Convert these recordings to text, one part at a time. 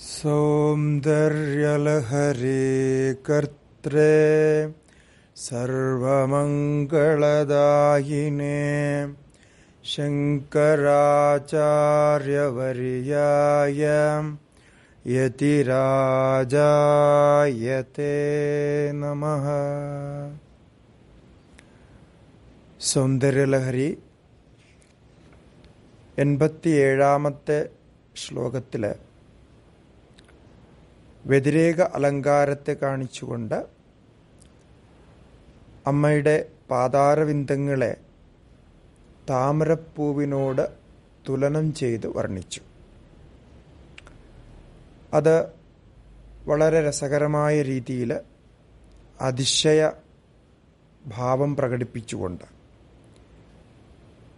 सौन्दर्यलहरे कर्त्रे सर्वमङ्गलदायिने शङ्कराचार्यवर्याय यतिराजायते नमः സൗന്ദര്യലഹരി എൺപത്തിയേഴാമത്തെ ശ്ലോകത്തിലെ വ്യതിരേക അലങ്കാരത്തെ കാണിച്ചുകൊണ്ട് അമ്മയുടെ പാതാരവിന്ദങ്ങളെ താമരപ്പൂവിനോട് തുലനം ചെയ്ത് വർണ്ണിച്ചു അത് വളരെ രസകരമായ രീതിയിൽ അതിശയ ഭാവം പ്രകടിപ്പിച്ചുകൊണ്ട്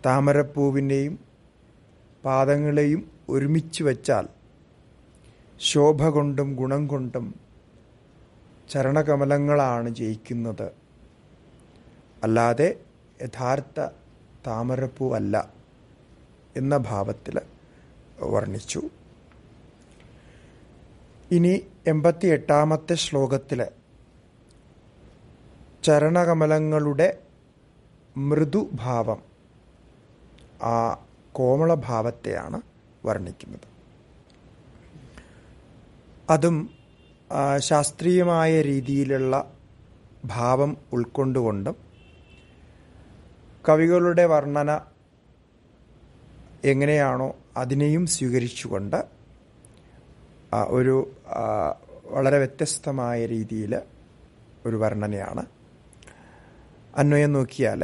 താമരപ്പൂവിനെയും പാദങ്ങളെയും ഒരുമിച്ച് വച്ചാൽ ശോഭ കൊണ്ടും ഗുണം കൊണ്ടും ചരണകമലങ്ങളാണ് ജയിക്കുന്നത് അല്ലാതെ യഥാർത്ഥ താമരപ്പൂവല്ല എന്ന ഭാവത്തിൽ വർണ്ണിച്ചു ഇനി എൺപത്തി എട്ടാമത്തെ ശ്ലോകത്തിൽ ചരണകമലങ്ങളുടെ മൃദുഭാവം ആ കോമളഭാവത്തെയാണ് വർണ്ണിക്കുന്നത് അതും ശാസ്ത്രീയമായ രീതിയിലുള്ള ഭാവം ഉൾക്കൊണ്ടുകൊണ്ടും കവികളുടെ വർണ്ണന എങ്ങനെയാണോ അതിനെയും സ്വീകരിച്ചുകൊണ്ട് ഒരു വളരെ വ്യത്യസ്തമായ രീതിയിൽ ഒരു വർണ്ണനയാണ് അന്വയം നോക്കിയാൽ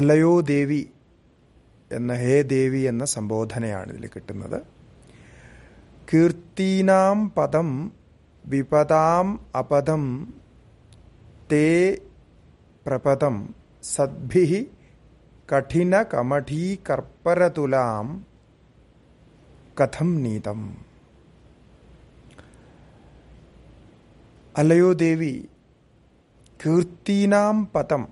അല്ലയോ ദേവി എന്ന ഹേ ദേവി എന്ന സംബോധനയാണ് ഇതിൽ കിട്ടുന്നത് കീർത്തീനാം പദം വിപദാം അപദം തേ പ്രപദം സദ്ഭി കഠിന കമഠീകർപ്പരതുലാം കഥം നീതം അലയോ ദേവി കീർത്തീനാം പദം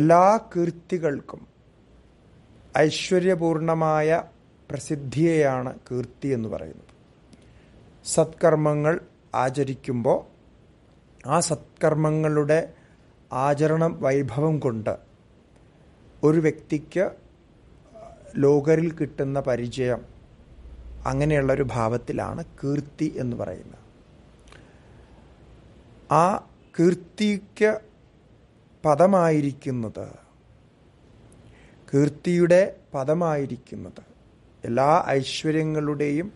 എല്ലാ കീർത്തികൾക്കും ഐശ്വര്യപൂർണമായ പ്രസിദ്ധിയെയാണ് കീർത്തി എന്ന് പറയുന്നത് സത്കർമ്മങ്ങൾ ആചരിക്കുമ്പോൾ ആ സത്കർമ്മങ്ങളുടെ ആചരണ വൈഭവം കൊണ്ട് ഒരു വ്യക്തിക്ക് ലോകരിൽ കിട്ടുന്ന പരിചയം അങ്ങനെയുള്ള ഒരു ഭാവത്തിലാണ് കീർത്തി എന്ന് പറയുന്നത് ആ കീർത്തിക്ക് പദമായിരിക്കുന്നത് കീർത്തിയുടെ പദമായിരിക്കുന്നത് എല്ലാ ഐശ്വര്യങ്ങളുടെയും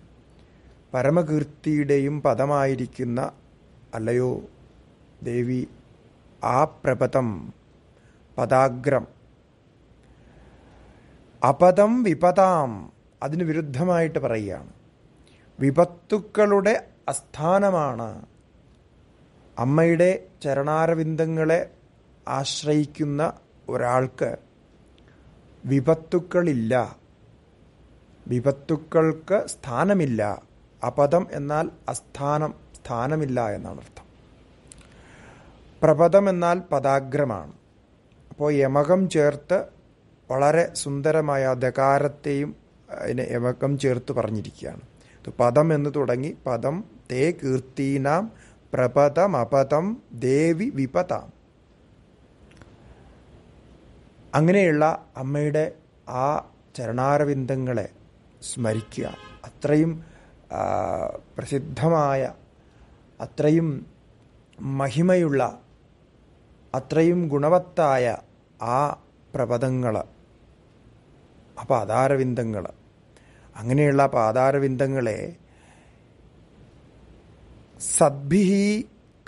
പരമകീർത്തിയുടെയും പദമായിരിക്കുന്ന അല്ലയോ ദേവി ആ പ്രപഥം പദാഗ്രം അപദം വിപതാം അതിന് വിരുദ്ധമായിട്ട് പറയുകയാണ് വിപത്തുക്കളുടെ അസ്ഥാനമാണ് അമ്മയുടെ ചരണാരവിന്ദങ്ങളെ ആശ്രയിക്കുന്ന ഒരാൾക്ക് വിപത്തുക്കളില്ല വിപത്തുക്കൾക്ക് സ്ഥാനമില്ല അപദം എന്നാൽ അസ്ഥാനം സ്ഥാനമില്ല എന്നാണ് അർത്ഥം പ്രപദം എന്നാൽ പദാഗ്രമാണ് അപ്പോൾ യമകം ചേർത്ത് വളരെ സുന്ദരമായ ധകാരത്തെയും അതിനെ യമകം ചേർത്ത് പറഞ്ഞിരിക്കുകയാണ് പദം എന്ന് തുടങ്ങി പദം തേ കീർത്തീനാം അപദം ദേവി വിപതാം അങ്ങനെയുള്ള അമ്മയുടെ ആ ചരണാരവിന്ദങ്ങളെ സ്മരിക്കുക അത്രയും പ്രസിദ്ധമായ അത്രയും മഹിമയുള്ള അത്രയും ഗുണവത്തായ ആ പ്രപദങ്ങൾ ആ പാതാരവിന്ദങ്ങൾ അങ്ങനെയുള്ള പാതാരവിന്ദങ്ങളെ സദ്ഭിഹി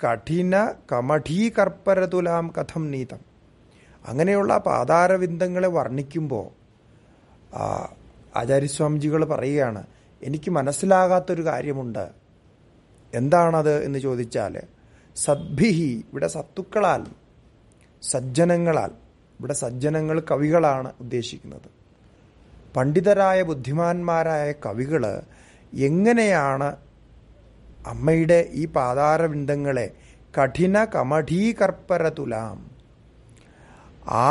കഠിന കമഠീകർപ്പരതുലാം കഥം നീതം അങ്ങനെയുള്ള പാതാരവിന്ദങ്ങളെ വർണ്ണിക്കുമ്പോൾ ആചാര്യസ്വാമിജികൾ പറയുകയാണ് എനിക്ക് മനസ്സിലാകാത്തൊരു കാര്യമുണ്ട് എന്താണത് എന്ന് ചോദിച്ചാൽ സദ്ഭിഹി ഇവിടെ സത്തുക്കളാൽ സജ്ജനങ്ങളാൽ ഇവിടെ സജ്ജനങ്ങൾ കവികളാണ് ഉദ്ദേശിക്കുന്നത് പണ്ഡിതരായ ബുദ്ധിമാന്മാരായ കവികൾ എങ്ങനെയാണ് അമ്മയുടെ ഈ പാതാരവിന്ദങ്ങളെ കഠിന കമഠീകർപ്പര തുലാം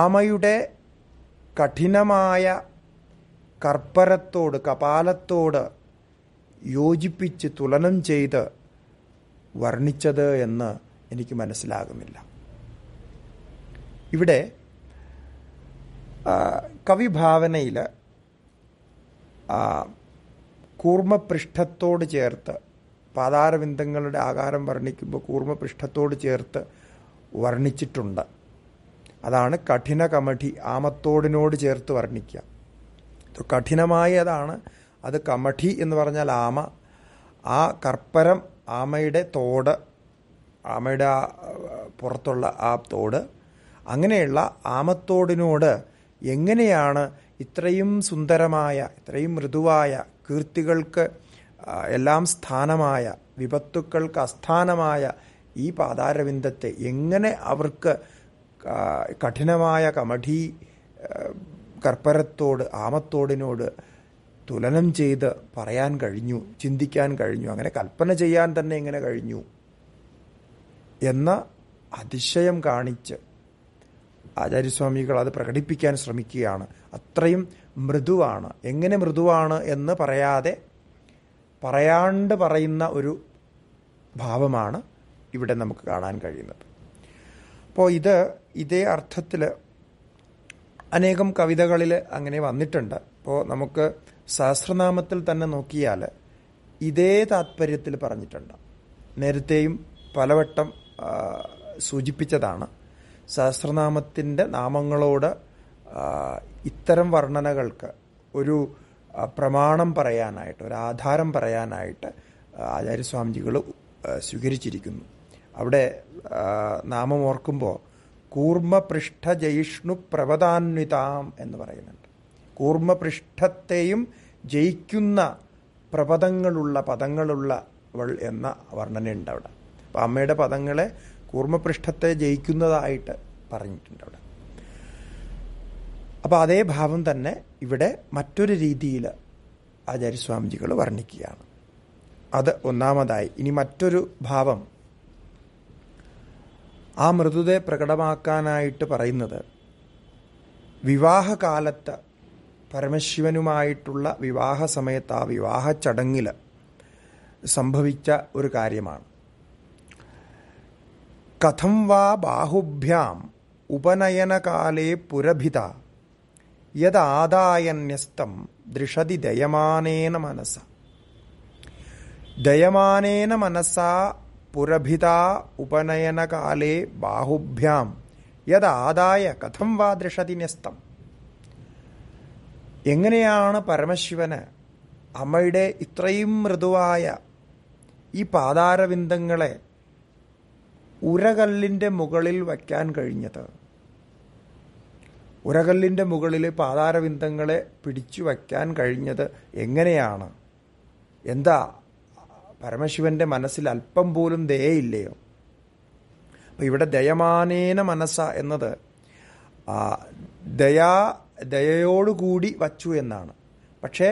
ആമയുടെ കഠിനമായ കർപ്പരത്തോട് കപാലത്തോട് യോജിപ്പിച്ച് തുലനം ചെയ്ത് വർണ്ണിച്ചത് എന്ന് എനിക്ക് മനസ്സിലാകുന്നില്ല ഇവിടെ കവിഭാവനയിൽ കൂർമ്മപൃഷ്ഠത്തോട് ചേർത്ത് പാതാരവിന്ദങ്ങളുടെ ആകാരം വർണ്ണിക്കുമ്പോൾ കൂർമ്മപൃഷ്ഠത്തോട് ചേർത്ത് വർണ്ണിച്ചിട്ടുണ്ട് അതാണ് കഠിന കമഠി ആമത്തോടിനോട് ചേർത്ത് വർണ്ണിക്കുക കഠിനമായതാണ് അത് കമഠി എന്ന് പറഞ്ഞാൽ ആമ ആ കർപ്പരം ആമയുടെ തോട് ആമയുടെ ആ പുറത്തുള്ള ആ തോട് അങ്ങനെയുള്ള ആമത്തോടിനോട് എങ്ങനെയാണ് ഇത്രയും സുന്ദരമായ ഇത്രയും മൃദുവായ കീർത്തികൾക്ക് എല്ലാം സ്ഥാനമായ വിപത്തുക്കൾക്ക് അസ്ഥാനമായ ഈ പാതാരവിന്ദത്തെ എങ്ങനെ അവർക്ക് കഠിനമായ കമഠി കർപ്പരത്തോട് ആമത്തോടിനോട് തുലനം ചെയ്ത് പറയാൻ കഴിഞ്ഞു ചിന്തിക്കാൻ കഴിഞ്ഞു അങ്ങനെ കൽപ്പന ചെയ്യാൻ തന്നെ ഇങ്ങനെ കഴിഞ്ഞു എന്ന അതിശയം കാണിച്ച് ആചാര്യസ്വാമികൾ അത് പ്രകടിപ്പിക്കാൻ ശ്രമിക്കുകയാണ് അത്രയും മൃദുവാണ് എങ്ങനെ മൃദുവാണ് എന്ന് പറയാതെ പറയാണ്ട് പറയുന്ന ഒരു ഭാവമാണ് ഇവിടെ നമുക്ക് കാണാൻ കഴിയുന്നത് അപ്പോൾ ഇത് ഇതേ അർത്ഥത്തിൽ അനേകം കവിതകളിൽ അങ്ങനെ വന്നിട്ടുണ്ട് അപ്പോൾ നമുക്ക് സഹസ്രനാമത്തിൽ തന്നെ നോക്കിയാൽ ഇതേ താത്പര്യത്തിൽ പറഞ്ഞിട്ടുണ്ട് നേരത്തെയും പലവട്ടം സൂചിപ്പിച്ചതാണ് സഹസ്രനാമത്തിൻ്റെ നാമങ്ങളോട് ഇത്തരം വർണ്ണനകൾക്ക് ഒരു പ്രമാണം പറയാനായിട്ട് ഒരു ആധാരം പറയാനായിട്ട് ആചാര്യസ്വാമിജികൾ സ്വീകരിച്ചിരിക്കുന്നു അവിടെ നാമം ഓർക്കുമ്പോൾ കൂർമ്മപൃഷ്ഠ ജയിഷ്ണു പ്രപദാന്വിതാം എന്ന് പറയുന്നുണ്ട് കൂർമ്മപൃഷ്ഠത്തെയും ജയിക്കുന്ന പ്രപദങ്ങളുള്ള പദങ്ങളുള്ള അവൾ എന്ന വർണ്ണനയുണ്ട് അവിടെ അപ്പം അമ്മയുടെ പദങ്ങളെ കൂർമ്മപൃഷ്ഠത്തെ ജയിക്കുന്നതായിട്ട് പറഞ്ഞിട്ടുണ്ട് അവിടെ അപ്പോൾ അതേ ഭാവം തന്നെ ഇവിടെ മറ്റൊരു രീതിയിൽ ആചാര്യസ്വാമിജികൾ വർണ്ണിക്കുകയാണ് അത് ഒന്നാമതായി ഇനി മറ്റൊരു ഭാവം ആ മൃദുതയെ പ്രകടമാക്കാനായിട്ട് പറയുന്നത് വിവാഹകാലത്ത് പരമശിവനുമായിട്ടുള്ള വിവാഹ സമയത്ത് ആ വിവാഹ ചടങ്ങിൽ സംഭവിച്ച ഒരു കാര്യമാണ് കഥം വാ ബാഹുഭ്യാം ഉപനയനകാലേ പുരഭിത യദാദായന്യസ്തം ദൃഷതി ദയമാനേന മനസ്സ ദയമാനേന മനസ്സാ പുരഭിതാ ഉപനയനകാലേ ബാഹുഭ്യാം ആദായ കഥം വാ ദൃഷതി ന്യസ്തം എങ്ങനെയാണ് പരമശിവന് അമ്മയുടെ ഇത്രയും മൃദുവായ ഈ പാതാരവിന്ദങ്ങളെ ഉരകല്ലിൻ്റെ മുകളിൽ വയ്ക്കാൻ കഴിഞ്ഞത് ഉരകല്ലിൻ്റെ മുകളിൽ പാതാരവിന്ദങ്ങളെ പിടിച്ചു വയ്ക്കാൻ കഴിഞ്ഞത് എങ്ങനെയാണ് എന്താ പരമശിവന്റെ മനസ്സിൽ അല്പം പോലും ദയയില്ലയോ അപ്പൊ ഇവിടെ ദയമാനേന മനസ്സ എന്നത് ദയാ ദയോടുകൂടി വച്ചു എന്നാണ് പക്ഷേ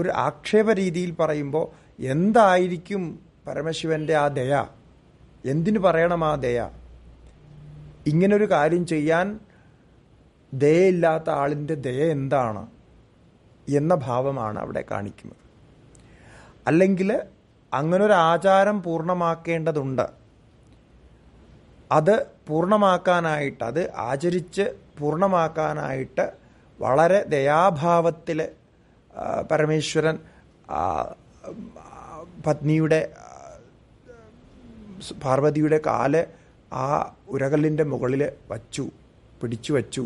ഒരു ആക്ഷേപ രീതിയിൽ പറയുമ്പോൾ എന്തായിരിക്കും പരമശിവന്റെ ആ ദയ എന്തിനു പറയണം ആ ദയ ഇങ്ങനൊരു കാര്യം ചെയ്യാൻ ദയയില്ലാത്ത ആളിൻ്റെ ദയ എന്താണ് എന്ന ഭാവമാണ് അവിടെ കാണിക്കുന്നത് അല്ലെങ്കിൽ അങ്ങനൊരു ആചാരം പൂർണ്ണമാക്കേണ്ടതുണ്ട് അത് പൂർണ്ണമാക്കാനായിട്ട് അത് ആചരിച്ച് പൂർണ്ണമാക്കാനായിട്ട് വളരെ ദയാഭാവത്തിൽ പരമേശ്വരൻ പത്നിയുടെ പാർവതിയുടെ കാല് ആ ഉരകല്ലിൻ്റെ മുകളിൽ വച്ചു പിടിച്ചു വച്ചു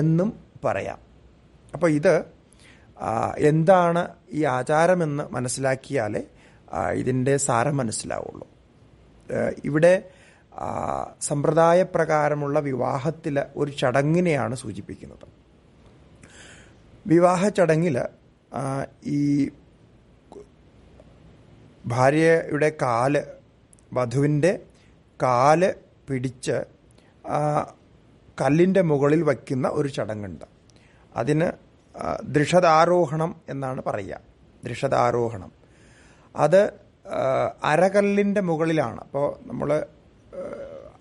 എന്നും പറയാം അപ്പോൾ ഇത് എന്താണ് ഈ ആചാരമെന്ന് മനസ്സിലാക്കിയാലേ ഇതിൻ്റെ സാരം മനസ്സിലാവുള്ളൂ ഇവിടെ പ്രകാരമുള്ള വിവാഹത്തിൽ ഒരു ചടങ്ങിനെയാണ് സൂചിപ്പിക്കുന്നത് വിവാഹ ചടങ്ങിൽ ഈ ഭാര്യയുടെ കാല് വധുവിൻ്റെ കാല് പിടിച്ച് കല്ലിൻ്റെ മുകളിൽ വയ്ക്കുന്ന ഒരു ചടങ്ങുണ്ട് അതിന് ദൃഷതാരോഹണം എന്നാണ് പറയുക ദൃഷതാരോഹണം അത് അരകല്ലിൻ്റെ മുകളിലാണ് അപ്പോൾ നമ്മൾ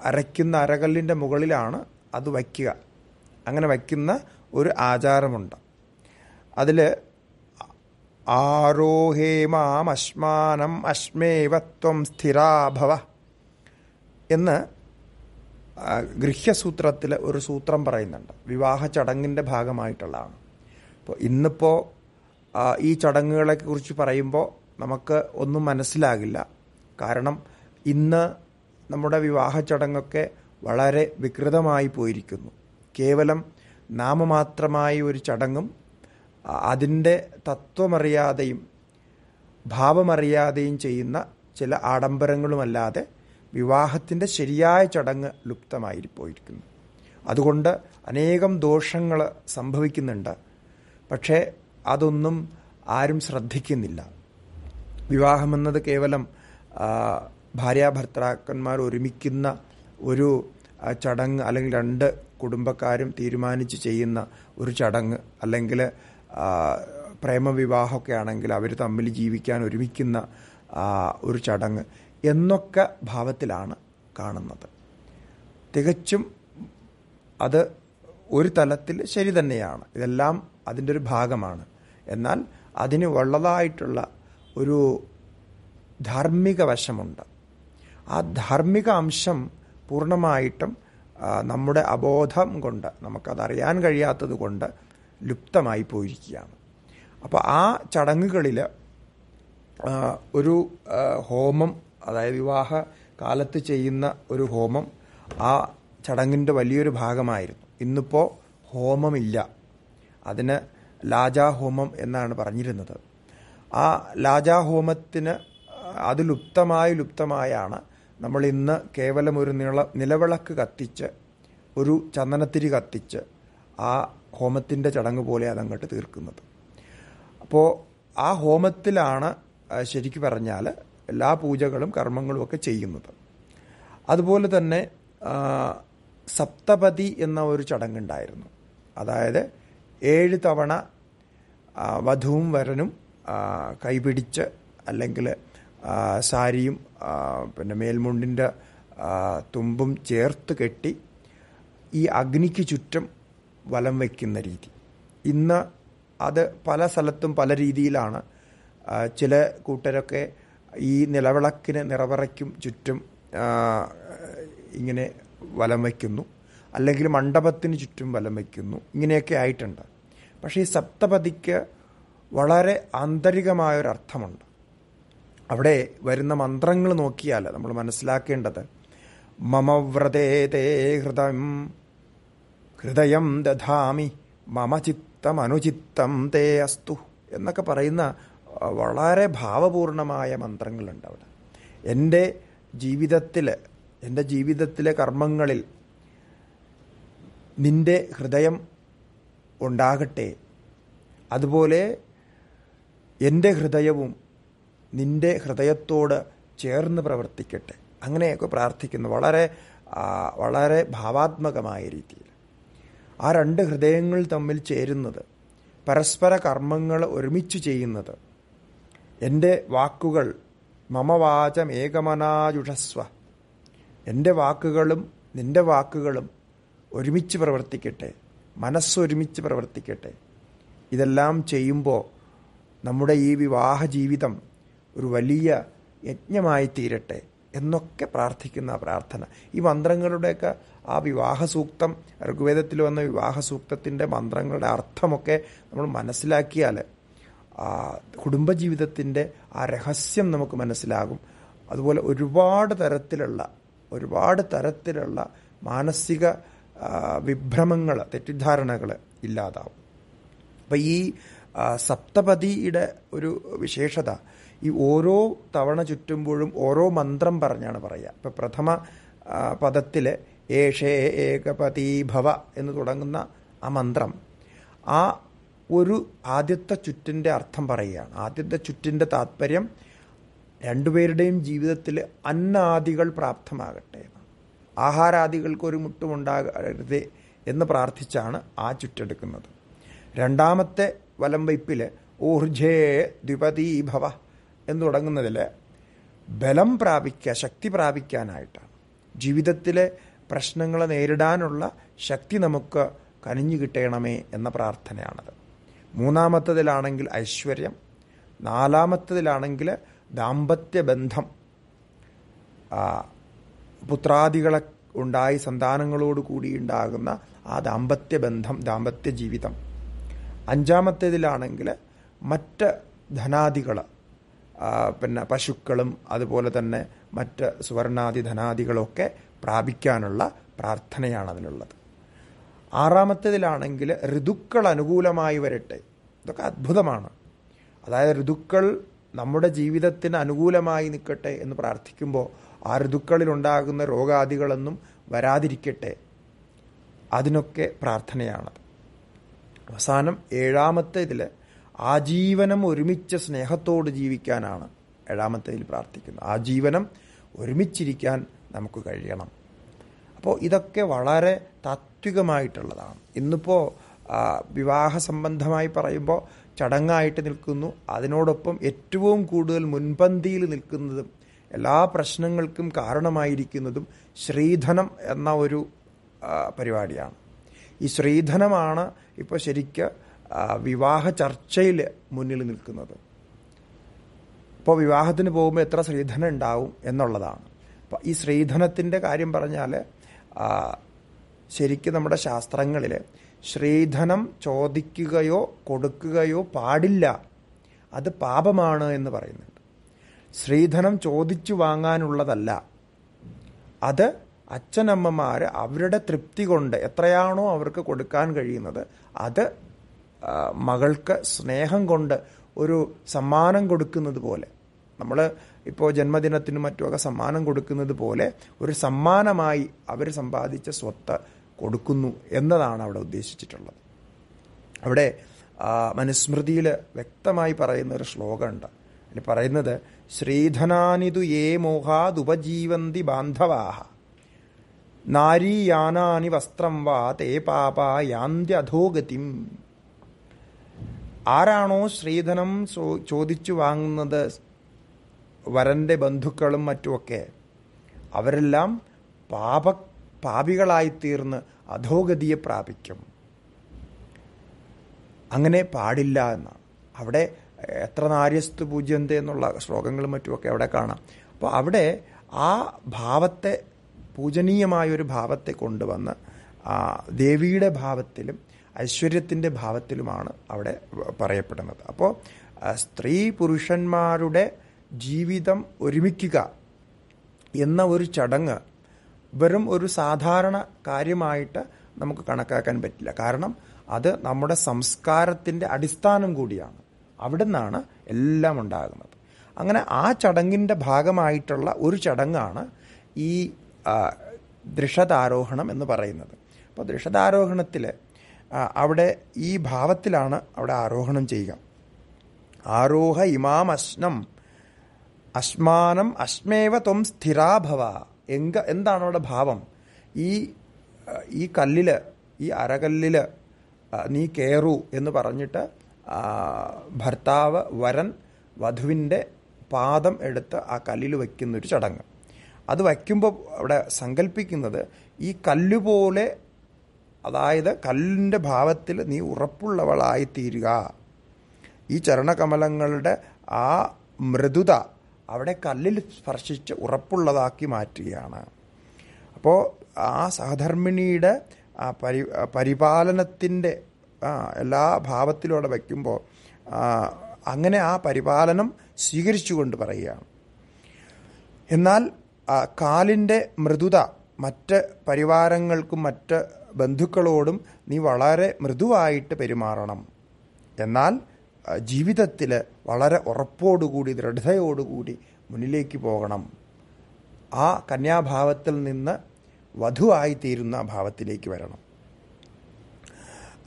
അരയ്ക്കുന്ന അരകല്ലിൻ്റെ മുകളിലാണ് അത് വയ്ക്കുക അങ്ങനെ വയ്ക്കുന്ന ഒരു ആചാരമുണ്ട് അതിൽ ആരോഹേമാം അശ്മാനം അശ്മേവത്വം സ്ഥിരാഭവ എന്ന് ഗൃഹ്യസൂത്രത്തിൽ ഒരു സൂത്രം പറയുന്നുണ്ട് വിവാഹ ചടങ്ങിൻ്റെ ഭാഗമായിട്ടുള്ളതാണ് അപ്പോൾ ഇന്നിപ്പോൾ ഈ ചടങ്ങുകളെ കുറിച്ച് പറയുമ്പോൾ നമുക്ക് ഒന്നും മനസ്സിലാകില്ല കാരണം ഇന്ന് നമ്മുടെ വിവാഹ ചടങ്ങൊക്കെ വളരെ വികൃതമായി പോയിരിക്കുന്നു കേവലം നാമമാത്രമായ ഒരു ചടങ്ങും അതിൻ്റെ തത്വമറിയാതെയും ഭാവമറിയാതെയും ചെയ്യുന്ന ചില ആഡംബരങ്ങളുമല്ലാതെ വിവാഹത്തിൻ്റെ ശരിയായ ചടങ്ങ് ലുപ്തമായിപ്പോയിരിക്കുന്നു അതുകൊണ്ട് അനേകം ദോഷങ്ങൾ സംഭവിക്കുന്നുണ്ട് പക്ഷേ അതൊന്നും ആരും ശ്രദ്ധിക്കുന്നില്ല വിവാഹമെന്നത് കേവലം ഭാര്യാഭർത്താക്കന്മാർ ഒരുമിക്കുന്ന ഒരു ചടങ്ങ് അല്ലെങ്കിൽ രണ്ട് കുടുംബക്കാരും തീരുമാനിച്ച് ചെയ്യുന്ന ഒരു ചടങ്ങ് അല്ലെങ്കിൽ പ്രേമവിവാഹമൊക്കെ ആണെങ്കിൽ അവർ തമ്മിൽ ജീവിക്കാൻ ഒരുമിക്കുന്ന ഒരു ചടങ്ങ് എന്നൊക്കെ ഭാവത്തിലാണ് കാണുന്നത് തികച്ചും അത് ഒരു തലത്തിൽ ശരി തന്നെയാണ് ഇതെല്ലാം അതിൻ്റെ ഒരു ഭാഗമാണ് എന്നാൽ അതിന് ഉള്ളതായിട്ടുള്ള ഒരു ധാർമ്മിക വശമുണ്ട് ആ ധാർമ്മിക അംശം പൂർണ്ണമായിട്ടും നമ്മുടെ അബോധം കൊണ്ട് നമുക്കതറിയാൻ കഴിയാത്തത് കൊണ്ട് ലുപ്തമായി പോയിരിക്കുകയാണ് അപ്പോൾ ആ ചടങ്ങുകളിൽ ഒരു ഹോമം അതായത് വിവാഹ കാലത്ത് ചെയ്യുന്ന ഒരു ഹോമം ആ ചടങ്ങിൻ്റെ വലിയൊരു ഭാഗമായിരുന്നു ഇന്നിപ്പോൾ ഹോമമില്ല അതിന് ഹോമം എന്നാണ് പറഞ്ഞിരുന്നത് ആ ലാജാഹോമത്തിന് ലുപ്തമായി ലുപ്തമായാണ് നമ്മൾ ഇന്ന് കേവലം ഒരു നിള നിലവിളക്ക് കത്തിച്ച് ഒരു ചന്ദനത്തിരി കത്തിച്ച് ആ ഹോമത്തിൻ്റെ ചടങ്ങ് പോലെ അതങ്ങോട്ട് തീർക്കുന്നത് അപ്പോൾ ആ ഹോമത്തിലാണ് ശരിക്കു പറഞ്ഞാൽ എല്ലാ പൂജകളും കർമ്മങ്ങളും ഒക്കെ ചെയ്യുന്നത് അതുപോലെ തന്നെ സപ്തപതി എന്ന ഒരു ചടങ്ങുണ്ടായിരുന്നു അതായത് ഏഴ് തവണ വധുവും വരനും കൈപിടിച്ച് അല്ലെങ്കിൽ സാരിയും പിന്നെ മേൽമുണ്ടിൻ്റെ തുമ്പും ചേർത്ത് കെട്ടി ഈ അഗ്നിക്ക് ചുറ്റും വലം വയ്ക്കുന്ന രീതി ഇന്ന് അത് പല സ്ഥലത്തും പല രീതിയിലാണ് ചില കൂട്ടരൊക്കെ ഈ നിലവിളക്കിന് നിറവറയ്ക്കും ചുറ്റും ഇങ്ങനെ വലം വയ്ക്കുന്നു അല്ലെങ്കിൽ മണ്ഡപത്തിന് ചുറ്റും വലം വയ്ക്കുന്നു ഇങ്ങനെയൊക്കെ ആയിട്ടുണ്ട് പക്ഷേ ഈ സപ്തപതിക്ക് വളരെ ആന്തരികമായൊരർത്ഥമുണ്ട് അവിടെ വരുന്ന മന്ത്രങ്ങൾ നോക്കിയാൽ നമ്മൾ മനസ്സിലാക്കേണ്ടത് മമവ്രതേതേ ഹൃദയം ഹൃദയം ദധാമി മമ ചിത്തം അനുചിത്തം തേ അസ്തു എന്നൊക്കെ പറയുന്ന വളരെ ഭാവപൂർണമായ മന്ത്രങ്ങളുണ്ട് അവിടെ എൻ്റെ ജീവിതത്തിൽ എൻ്റെ ജീവിതത്തിലെ കർമ്മങ്ങളിൽ നിന്റെ ഹൃദയം ഉണ്ടാകട്ടെ അതുപോലെ എൻ്റെ ഹൃദയവും നിൻ്റെ ഹൃദയത്തോട് ചേർന്ന് പ്രവർത്തിക്കട്ടെ അങ്ങനെയൊക്കെ പ്രാർത്ഥിക്കുന്നു വളരെ വളരെ ഭാവാത്മകമായ രീതിയിൽ ആ രണ്ട് ഹൃദയങ്ങൾ തമ്മിൽ ചേരുന്നത് പരസ്പര കർമ്മങ്ങൾ ഒരുമിച്ച് ചെയ്യുന്നത് എൻ്റെ വാക്കുകൾ മമവാചം ഏകമനാജുഷസ്വ എൻ്റെ വാക്കുകളും നിൻ്റെ വാക്കുകളും ഒരുമിച്ച് പ്രവർത്തിക്കട്ടെ മനസ്സൊരുമിച്ച് പ്രവർത്തിക്കട്ടെ ഇതെല്ലാം ചെയ്യുമ്പോൾ നമ്മുടെ ഈ വിവാഹ ജീവിതം ഒരു വലിയ യജ്ഞമായി തീരട്ടെ എന്നൊക്കെ പ്രാർത്ഥിക്കുന്ന പ്രാർത്ഥന ഈ മന്ത്രങ്ങളുടെയൊക്കെ ആ വിവാഹ സൂക്തം ഋഗ്വേദത്തിൽ വന്ന വിവാഹ സൂക്തത്തിൻ്റെ മന്ത്രങ്ങളുടെ അർത്ഥമൊക്കെ നമ്മൾ മനസ്സിലാക്കിയാൽ കുടുംബജീവിതത്തിൻ്റെ ആ രഹസ്യം നമുക്ക് മനസ്സിലാകും അതുപോലെ ഒരുപാട് തരത്തിലുള്ള ഒരുപാട് തരത്തിലുള്ള മാനസിക വിഭ്രമങ്ങൾ തെറ്റിദ്ധാരണകൾ ഇല്ലാതാവും അപ്പം ഈ സപ്തപതിയുടെ ഒരു വിശേഷത ഈ ഓരോ തവണ ചുറ്റുമ്പോഴും ഓരോ മന്ത്രം പറഞ്ഞാണ് പറയുക ഇപ്പം പ്രഥമ പദത്തിൽ ഏഷേ ഭവ എന്ന് തുടങ്ങുന്ന ആ മന്ത്രം ആ ഒരു ആദ്യത്തെ ചുറ്റിൻ്റെ അർത്ഥം പറയുകയാണ് ആദ്യത്തെ ചുറ്റിൻ്റെ താത്പര്യം രണ്ടുപേരുടെയും ജീവിതത്തിൽ അന്നാദികൾ പ്രാപ്തമാകട്ടെ ആഹാരാദികൾക്ക് ഒരു മുട്ടുമുണ്ടാകരുത് എന്ന് പ്രാർത്ഥിച്ചാണ് ആ ചുറ്റെടുക്കുന്നത് രണ്ടാമത്തെ വലംവയ്പ്പിൽ ഊർജേ ദ്വിപതീഭവ ഭവ എന്ന് തുടങ്ങുന്നതിൽ ബലം പ്രാപിക്കുക ശക്തി പ്രാപിക്കാനായിട്ടാണ് ജീവിതത്തിലെ പ്രശ്നങ്ങളെ നേരിടാനുള്ള ശക്തി നമുക്ക് കനിഞ്ഞു കിട്ടണമേ എന്ന പ്രാർത്ഥനയാണത് മൂന്നാമത്തതിലാണെങ്കിൽ ഐശ്വര്യം നാലാമത്തതിലാണെങ്കിൽ ദാമ്പത്യ ബന്ധം പുത്രാദികളെ ഉണ്ടായി സന്താനങ്ങളോട് കൂടി ഉണ്ടാകുന്ന ആ ദാമ്പത്യ ബന്ധം ദാമ്പത്യ ജീവിതം അഞ്ചാമത്തേതിലാണെങ്കിൽ മറ്റ് ധനാദികൾ പിന്നെ പശുക്കളും അതുപോലെ തന്നെ മറ്റ് സുവർണാദി ധനാദികളൊക്കെ പ്രാപിക്കാനുള്ള പ്രാർത്ഥനയാണ് അതിനുള്ളത് ആറാമത്തേതിലാണെങ്കിൽ ഋതുക്കൾ അനുകൂലമായി വരട്ടെ ഇതൊക്കെ അത്ഭുതമാണ് അതായത് ഋതുക്കൾ നമ്മുടെ ജീവിതത്തിന് അനുകൂലമായി നിൽക്കട്ടെ എന്ന് പ്രാർത്ഥിക്കുമ്പോൾ ആ ഋതുക്കളിലുണ്ടാകുന്ന രോഗാദികളൊന്നും വരാതിരിക്കട്ടെ അതിനൊക്കെ പ്രാർത്ഥനയാണത് അവസാനം ഏഴാമത്തെ ഇതിൽ ആജീവനം ഒരുമിച്ച് സ്നേഹത്തോട് ജീവിക്കാനാണ് ഇതിൽ പ്രാർത്ഥിക്കുന്നത് ആജീവനം ഒരുമിച്ചിരിക്കാൻ നമുക്ക് കഴിയണം അപ്പോൾ ഇതൊക്കെ വളരെ താത്വികമായിട്ടുള്ളതാണ് ഇന്നിപ്പോൾ വിവാഹ സംബന്ധമായി പറയുമ്പോൾ ചടങ്ങായിട്ട് നിൽക്കുന്നു അതിനോടൊപ്പം ഏറ്റവും കൂടുതൽ മുൻപന്തിയിൽ നിൽക്കുന്നതും എല്ലാ പ്രശ്നങ്ങൾക്കും കാരണമായിരിക്കുന്നതും ശ്രീധനം എന്ന ഒരു പരിപാടിയാണ് ഈ ശ്രീധനമാണ് ഇപ്പോൾ ശരിക്ക് വിവാഹ ചർച്ചയിൽ മുന്നിൽ നിൽക്കുന്നത് ഇപ്പോൾ വിവാഹത്തിന് പോകുമ്പോൾ എത്ര ശ്രീധനം ഉണ്ടാവും എന്നുള്ളതാണ് അപ്പം ഈ ശ്രീധനത്തിൻ്റെ കാര്യം പറഞ്ഞാൽ ശരിക്കും നമ്മുടെ ശാസ്ത്രങ്ങളിൽ ശ്രീധനം ചോദിക്കുകയോ കൊടുക്കുകയോ പാടില്ല അത് പാപമാണ് എന്ന് പറയുന്നുണ്ട് ശ്രീധനം ചോദിച്ചു വാങ്ങാനുള്ളതല്ല അത് അച്ഛനമ്മമാർ അവരുടെ തൃപ്തി കൊണ്ട് എത്രയാണോ അവർക്ക് കൊടുക്കാൻ കഴിയുന്നത് അത് മകൾക്ക് സ്നേഹം കൊണ്ട് ഒരു സമ്മാനം കൊടുക്കുന്നത് പോലെ നമ്മൾ ഇപ്പോൾ ജന്മദിനത്തിനും മറ്റുമൊക്കെ സമ്മാനം കൊടുക്കുന്നത് പോലെ ഒരു സമ്മാനമായി അവർ സമ്പാദിച്ച സ്വത്ത് കൊടുക്കുന്നു എന്നതാണ് അവിടെ ഉദ്ദേശിച്ചിട്ടുള്ളത് അവിടെ മനുസ്മൃതിയിൽ വ്യക്തമായി പറയുന്ന ഒരു ശ്ലോകമുണ്ട് അതിൽ പറയുന്നത് ശ്രീധനാനിതു യേ മോഹാദുപജീവന്തി ബാന്ധവാഹ നാരീയാനാനി വസ്ത്രം വാ തേ പാപ യാന്ത്യധോഗതിം ആരാണോ ശ്രീധനം ചോദിച്ചു വാങ്ങുന്നത് വരന്റെ ബന്ധുക്കളും മറ്റുമൊക്കെ അവരെല്ലാം പാപ പാപികളായിത്തീർന്ന് അധോഗതിയെ പ്രാപിക്കും അങ്ങനെ പാടില്ല എന്നാണ് അവിടെ എത്ര നാര്യസ്തു പൂജ്യന്ത എന്നുള്ള ശ്ലോകങ്ങളും മറ്റുമൊക്കെ അവിടെ കാണാം അപ്പോൾ അവിടെ ആ ഭാവത്തെ പൂജനീയമായൊരു ഭാവത്തെ കൊണ്ടുവന്ന് ദേവിയുടെ ഭാവത്തിലും ഐശ്വര്യത്തിൻ്റെ ഭാവത്തിലുമാണ് അവിടെ പറയപ്പെടുന്നത് അപ്പോൾ സ്ത്രീ പുരുഷന്മാരുടെ ജീവിതം ഒരുമിക്കുക എന്ന ഒരു ചടങ്ങ് വെറും ഒരു സാധാരണ കാര്യമായിട്ട് നമുക്ക് കണക്കാക്കാൻ പറ്റില്ല കാരണം അത് നമ്മുടെ സംസ്കാരത്തിൻ്റെ അടിസ്ഥാനം കൂടിയാണ് അവിടെ നിന്നാണ് എല്ലാം ഉണ്ടാകുന്നത് അങ്ങനെ ആ ചടങ്ങിൻ്റെ ഭാഗമായിട്ടുള്ള ഒരു ചടങ്ങാണ് ഈ ദൃഷതാരോഹണം എന്ന് പറയുന്നത് അപ്പോൾ ദൃഷതാരോഹണത്തിൽ അവിടെ ഈ ഭാവത്തിലാണ് അവിടെ ആരോഹണം ചെയ്യുക ആരോഹ ഇമാം അശ്നം അശ്മാനം അശ്മേവ ത്വം സ്ഥിരാഭവ എങ്ക എന്താണ് അവിടെ ഭാവം ഈ ഈ കല്ലിൽ ഈ അരകല്ലിൽ നീ കയറൂ എന്ന് പറഞ്ഞിട്ട് ഭർത്താവ് വരൻ വധുവിൻ്റെ പാദം എടുത്ത് ആ കല്ലിൽ വയ്ക്കുന്നൊരു ചടങ്ങ് അത് വയ്ക്കുമ്പോൾ അവിടെ സങ്കല്പിക്കുന്നത് ഈ കല്ലുപോലെ അതായത് കല്ലിൻ്റെ ഭാവത്തിൽ നീ ഉറപ്പുള്ളവളായിത്തീരുക ഈ ചരണകമലങ്ങളുടെ ആ മൃദുത അവിടെ കല്ലിൽ സ്പർശിച്ച് ഉറപ്പുള്ളതാക്കി മാറ്റുകയാണ് അപ്പോൾ ആ സഹധർമ്മിണിയുടെ പരി പരിപാലനത്തിൻ്റെ എല്ലാ ഭാവത്തിലൂടെ വയ്ക്കുമ്പോൾ അങ്ങനെ ആ പരിപാലനം സ്വീകരിച്ചുകൊണ്ട് പറയുകയാണ് എന്നാൽ കാലിൻ്റെ മൃദുത മറ്റ് പരിവാരങ്ങൾക്കും മറ്റ് ബന്ധുക്കളോടും നീ വളരെ മൃദുവായിട്ട് പെരുമാറണം എന്നാൽ ജീവിതത്തിൽ വളരെ ഉറപ്പോടുകൂടി ദൃഢതയോടുകൂടി മുന്നിലേക്ക് പോകണം ആ കന്യാഭാവത്തിൽ നിന്ന് വധുവായിത്തീരുന്ന ഭാവത്തിലേക്ക് വരണം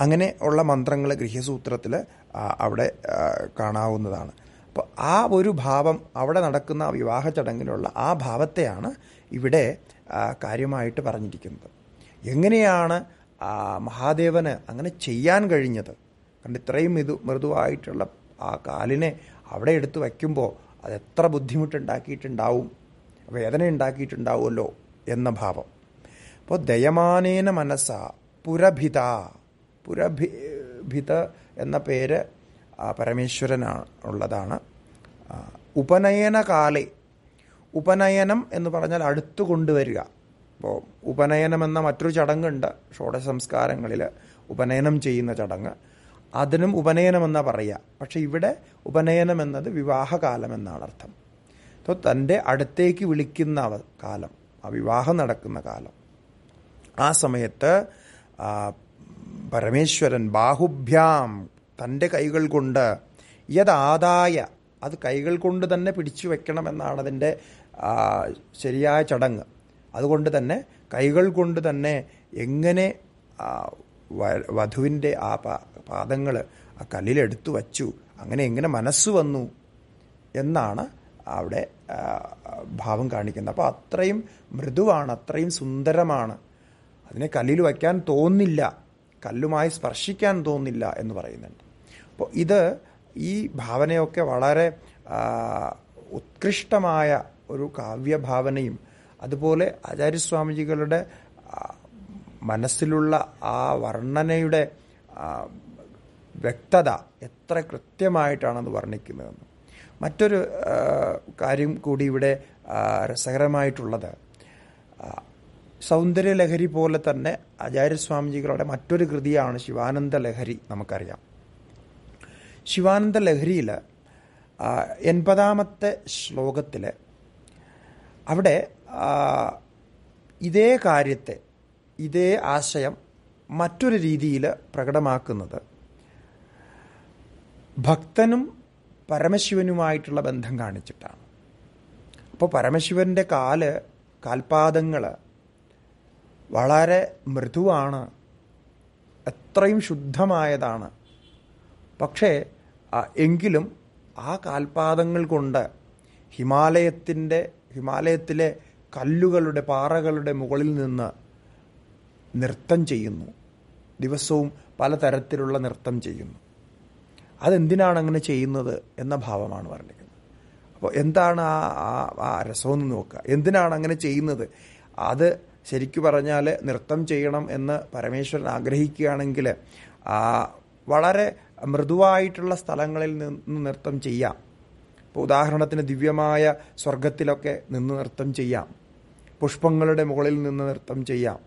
അങ്ങനെ ഉള്ള മന്ത്രങ്ങൾ ഗൃഹ്യസൂത്രത്തിൽ അവിടെ കാണാവുന്നതാണ് അപ്പോൾ ആ ഒരു ഭാവം അവിടെ നടക്കുന്ന വിവാഹ ചടങ്ങിലുള്ള ആ ഭാവത്തെയാണ് ഇവിടെ കാര്യമായിട്ട് പറഞ്ഞിരിക്കുന്നത് എങ്ങനെയാണ് മഹാദേവന് അങ്ങനെ ചെയ്യാൻ കഴിഞ്ഞത് കാരണം ഇത്രയും മൃദു മൃദുവായിട്ടുള്ള ആ കാലിനെ അവിടെ എടുത്ത് വയ്ക്കുമ്പോൾ അത് എത്ര ബുദ്ധിമുട്ടുണ്ടാക്കിയിട്ടുണ്ടാവും വേദന ഉണ്ടാക്കിയിട്ടുണ്ടാവുമല്ലോ എന്ന ഭാവം അപ്പോൾ ദയമാനേന മനസ്സ പുരഭിത പുരഭി ഭിത എന്ന പേര് പരമേശ്വരനാണ് ഉള്ളതാണ് ഉപനയനകാലേ ഉപനയനം എന്ന് പറഞ്ഞാൽ അടുത്തു കൊണ്ടുവരിക അപ്പോൾ ഉപനയനം എന്ന മറ്റൊരു ചടങ്ങുണ്ട് ഷോഡശ സംസ്കാരങ്ങളിൽ ഉപനയനം ചെയ്യുന്ന ചടങ്ങ് അതിനും ഉപനയനം പറയുക പക്ഷേ ഇവിടെ ഉപനയനം എന്നത് വിവാഹകാലം എന്നാണ് അർത്ഥം അപ്പോൾ തൻ്റെ അടുത്തേക്ക് വിളിക്കുന്ന കാലം ആ വിവാഹം നടക്കുന്ന കാലം ആ സമയത്ത് പരമേശ്വരൻ ബാഹുഭ്യാം തൻ്റെ കൈകൾ കൊണ്ട് യഥാദായ അത് കൈകൾ കൊണ്ട് തന്നെ പിടിച്ചു വെക്കണമെന്നാണ് അതിൻ്റെ ശരിയായ ചടങ്ങ് അതുകൊണ്ട് തന്നെ കൈകൾ കൊണ്ട് തന്നെ എങ്ങനെ വധുവിൻ്റെ ആ പാദങ്ങൾ ആ കല്ലിലെടുത്തു വച്ചു അങ്ങനെ എങ്ങനെ മനസ്സ് വന്നു എന്നാണ് അവിടെ ഭാവം കാണിക്കുന്നത് അപ്പോൾ അത്രയും മൃദുവാണ് അത്രയും സുന്ദരമാണ് അതിനെ കല്ലിൽ വയ്ക്കാൻ തോന്നില്ല കല്ലുമായി സ്പർശിക്കാൻ തോന്നില്ല എന്ന് പറയുന്നുണ്ട് അപ്പോൾ ഇത് ഈ ഭാവനയൊക്കെ വളരെ ഉത്കൃഷ്ടമായ ഒരു കാവ്യഭാവനയും അതുപോലെ ആചാര്യസ്വാമിജികളുടെ മനസ്സിലുള്ള ആ വർണ്ണനയുടെ വ്യക്തത എത്ര കൃത്യമായിട്ടാണെന്ന് വർണ്ണിക്കുന്നതെന്ന് മറ്റൊരു കാര്യം കൂടി ഇവിടെ രസകരമായിട്ടുള്ളത് സൗന്ദര്യലഹരി പോലെ തന്നെ ആചാര്യസ്വാമിജികളുടെ മറ്റൊരു കൃതിയാണ് ശിവാനന്ദ ലഹരി നമുക്കറിയാം ശിവാനന്ദ ലഹരിയിൽ എൺപതാമത്തെ ശ്ലോകത്തിൽ അവിടെ ഇതേ കാര്യത്തെ ഇതേ ആശയം മറ്റൊരു രീതിയിൽ പ്രകടമാക്കുന്നത് ഭക്തനും പരമശിവനുമായിട്ടുള്ള ബന്ധം കാണിച്ചിട്ടാണ് അപ്പോൾ പരമശിവന്റെ കാല് കാൽപാദങ്ങൾ വളരെ മൃദുവാണ് എത്രയും ശുദ്ധമായതാണ് പക്ഷേ എങ്കിലും ആ കാൽപാദങ്ങൾ കൊണ്ട് ഹിമാലയത്തിൻ്റെ ഹിമാലയത്തിലെ കല്ലുകളുടെ പാറകളുടെ മുകളിൽ നിന്ന് നൃത്തം ചെയ്യുന്നു ദിവസവും പലതരത്തിലുള്ള നൃത്തം ചെയ്യുന്നു അതെന്തിനാണ് അങ്ങനെ ചെയ്യുന്നത് എന്ന ഭാവമാണ് പറഞ്ഞിരിക്കുന്നത് അപ്പോൾ എന്താണ് ആ ആ രസമെന്ന് നോക്കുക എന്തിനാണ് അങ്ങനെ ചെയ്യുന്നത് അത് ശരിക്കു പറഞ്ഞാൽ നൃത്തം ചെയ്യണം എന്ന് പരമേശ്വരൻ ആഗ്രഹിക്കുകയാണെങ്കിൽ വളരെ മൃദുവായിട്ടുള്ള സ്ഥലങ്ങളിൽ നിന്ന് നൃത്തം ചെയ്യാം ഇപ്പോൾ ഉദാഹരണത്തിന് ദിവ്യമായ സ്വർഗത്തിലൊക്കെ നിന്ന് നൃത്തം ചെയ്യാം പുഷ്പങ്ങളുടെ മുകളിൽ നിന്ന് നൃത്തം ചെയ്യാം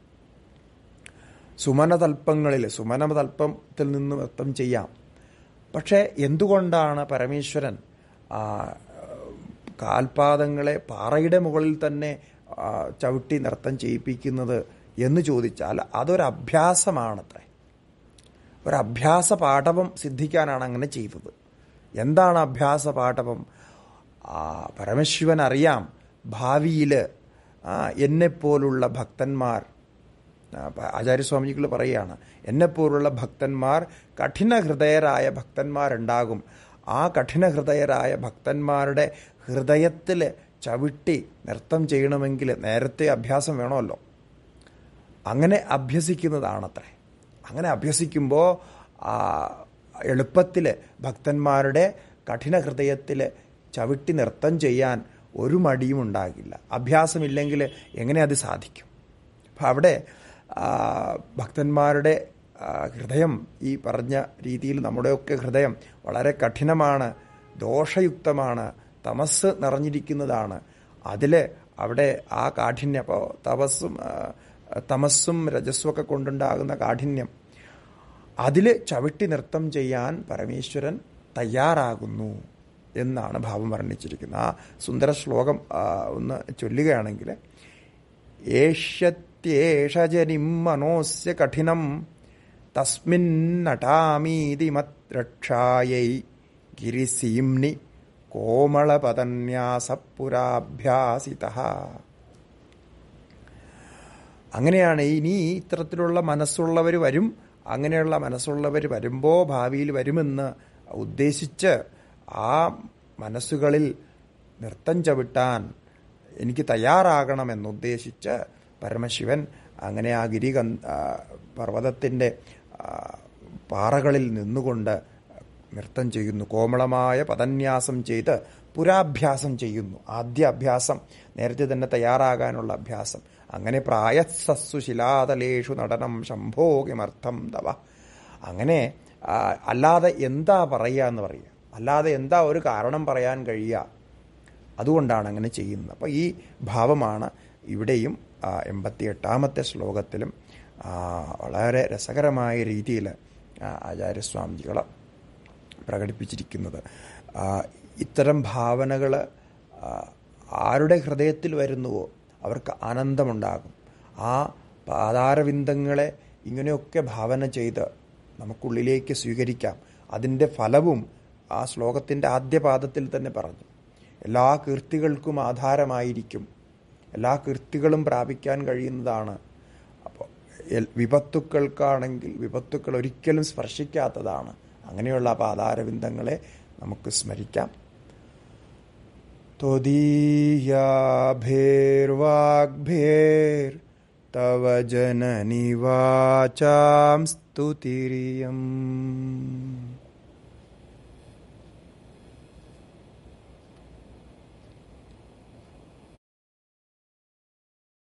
സുമനതൽപ്പങ്ങളിൽ സുമനതൽപ്പത്തിൽ നിന്ന് നൃത്തം ചെയ്യാം പക്ഷേ എന്തുകൊണ്ടാണ് പരമേശ്വരൻ കാൽപാദങ്ങളെ പാറയുടെ മുകളിൽ തന്നെ ചവിട്ടി നൃത്തം ചെയ്യിപ്പിക്കുന്നത് എന്ന് ചോദിച്ചാൽ അതൊരഭ്യാസമാണത്രേ ഒരു അഭ്യാസ പാഠവം സിദ്ധിക്കാനാണ് അങ്ങനെ ചെയ്തത് എന്താണ് അഭ്യാസ പാഠവം പരമശിവൻ അറിയാം ഭാവിയിൽ എന്നെപ്പോലുള്ള ഭക്തന്മാർ ആചാര്യസ്വാമിജികൾ പറയുകയാണ് എന്നെപ്പോലുള്ള ഭക്തന്മാർ കഠിന ഹൃദയരായ ഭക്തന്മാരുണ്ടാകും ആ കഠിന ഹൃദയരായ ഭക്തന്മാരുടെ ഹൃദയത്തിൽ ചവിട്ടി നൃത്തം ചെയ്യണമെങ്കിൽ നേരത്തെ അഭ്യാസം വേണമല്ലോ അങ്ങനെ അഭ്യസിക്കുന്നതാണത്രേ അങ്ങനെ അഭ്യസിക്കുമ്പോൾ എളുപ്പത്തിൽ ഭക്തന്മാരുടെ കഠിന ഹൃദയത്തിൽ ചവിട്ടി നൃത്തം ചെയ്യാൻ ഒരു മടിയും ഉണ്ടാകില്ല അഭ്യാസമില്ലെങ്കിൽ എങ്ങനെ അത് സാധിക്കും അപ്പം അവിടെ ഭക്തന്മാരുടെ ഹൃദയം ഈ പറഞ്ഞ രീതിയിൽ നമ്മുടെയൊക്കെ ഹൃദയം വളരെ കഠിനമാണ് ദോഷയുക്തമാണ് തമസ് നിറഞ്ഞിരിക്കുന്നതാണ് അതിൽ അവിടെ ആ കാഠിന്യം അപ്പോൾ തപസ്സും തമസ്സും രജസ്വൊക്കെ കൊണ്ടുണ്ടാകുന്ന കാഠിന്യം അതിൽ ചവിട്ടി നൃത്തം ചെയ്യാൻ പരമേശ്വരൻ തയ്യാറാകുന്നു എന്നാണ് ഭാവം വർണ്ണിച്ചിരിക്കുന്നത് ആ സുന്ദര ശ്ലോകം ഒന്ന് ചൊല്ലുകയാണെങ്കിൽ ഏഷ്യത്യേഷജനിം മനോസ്യ കഠിനം നടാമീതി മത്രക്ഷായൈ ഗിരിസീംനി കോമളപതന്യാസപുരാഭ്യാസിത അങ്ങനെയാണ് ഇനി ഇത്തരത്തിലുള്ള മനസ്സുള്ളവർ വരും അങ്ങനെയുള്ള മനസ്സുള്ളവർ വരുമ്പോൾ ഭാവിയിൽ വരുമെന്ന് ഉദ്ദേശിച്ച് ആ മനസ്സുകളിൽ നൃത്തം ചവിട്ടാൻ എനിക്ക് തയ്യാറാകണമെന്നുദ്ദേശിച്ച് പരമശിവൻ അങ്ങനെ ആ ഗിരി പർവ്വതത്തിൻ്റെ പാറകളിൽ നിന്നുകൊണ്ട് നൃത്തം ചെയ്യുന്നു കോമളമായ പദന്യാസം ചെയ്ത് പുരാഭ്യാസം ചെയ്യുന്നു ആദ്യ അഭ്യാസം നേരത്തെ തന്നെ തയ്യാറാകാനുള്ള അഭ്യാസം അങ്ങനെ പ്രായസസ്സു ശിലാതലേഷു നടനം ശംഭോ കിമർത്ഥം തവ അങ്ങനെ അല്ലാതെ എന്താ പറയുക എന്ന് പറയുക അല്ലാതെ എന്താ ഒരു കാരണം പറയാൻ കഴിയുക അതുകൊണ്ടാണ് അങ്ങനെ ചെയ്യുന്നത് അപ്പോൾ ഈ ഭാവമാണ് ഇവിടെയും എൺപത്തി എട്ടാമത്തെ ശ്ലോകത്തിലും വളരെ രസകരമായ രീതിയിൽ ആചാര്യസ്വാമിജികൾ പ്രകടിപ്പിച്ചിരിക്കുന്നത് ഇത്തരം ഭാവനകൾ ആരുടെ ഹൃദയത്തിൽ വരുന്നുവോ അവർക്ക് ആനന്ദമുണ്ടാകും ആ പാതാരവിന്ദങ്ങളെ ഇങ്ങനെയൊക്കെ ഭാവന ചെയ്ത് നമുക്കുള്ളിലേക്ക് സ്വീകരിക്കാം അതിൻ്റെ ഫലവും ആ ശ്ലോകത്തിൻ്റെ ആദ്യ പാദത്തിൽ തന്നെ പറഞ്ഞു എല്ലാ കീർത്തികൾക്കും ആധാരമായിരിക്കും എല്ലാ കീർത്തികളും പ്രാപിക്കാൻ കഴിയുന്നതാണ് അപ്പോൾ വിപത്തുക്കൾക്കാണെങ്കിൽ വിപത്തുക്കൾ ഒരിക്കലും സ്പർശിക്കാത്തതാണ് അങ്ങനെയുള്ള പാതാരവിന്ദങ്ങളെ നമുക്ക് സ്മരിക്കാം तो तव जननी वाचा स्तुतिरियम्